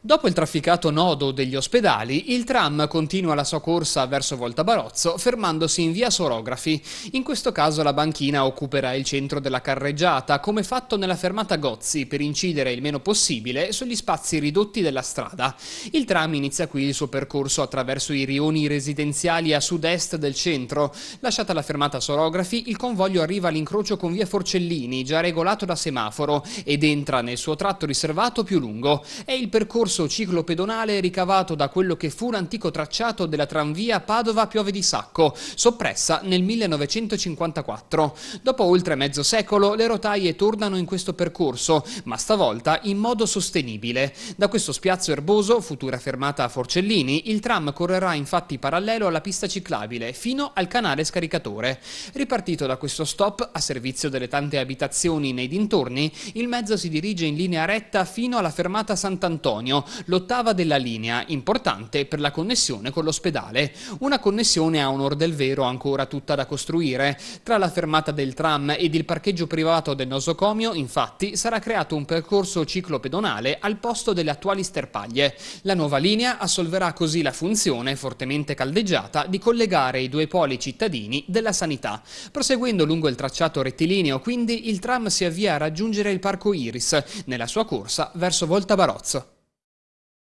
Dopo il trafficato nodo degli ospedali, il tram continua la sua corsa verso Volta Barozzo, fermandosi in via Sorografi. In questo caso la banchina occuperà il centro della carreggiata, come fatto nella fermata Gozzi, per incidere il meno possibile sugli spazi ridotti della strada. Il tram inizia qui il suo percorso attraverso i rioni residenziali a sud-est del centro. Lasciata la fermata Sorografi, il convoglio arriva all'incrocio con via Forcellini, già regolato da semaforo, ed entra nel suo tratto riservato più lungo. È il percorso percorso ciclopedonale ricavato da quello che fu l'antico tracciato della tranvia Padova-Piove di Sacco, soppressa nel 1954. Dopo oltre mezzo secolo le rotaie tornano in questo percorso, ma stavolta in modo sostenibile. Da questo spiazzo erboso, futura fermata a Forcellini, il tram correrà infatti parallelo alla pista ciclabile fino al canale scaricatore. Ripartito da questo stop, a servizio delle tante abitazioni nei dintorni, il mezzo si dirige in linea retta fino alla fermata Sant'Antonio Cranio, l'ottava della linea, importante per la connessione con l'ospedale. Una connessione a onor del vero ancora tutta da costruire. Tra la fermata del tram ed il parcheggio privato del nosocomio, infatti, sarà creato un percorso ciclopedonale al posto delle attuali sterpaglie. La nuova linea assolverà così la funzione, fortemente caldeggiata, di collegare i due poli cittadini della sanità. Proseguendo lungo il tracciato rettilineo, quindi, il tram si avvia a raggiungere il Parco Iris, nella sua corsa verso Volta Barozzo.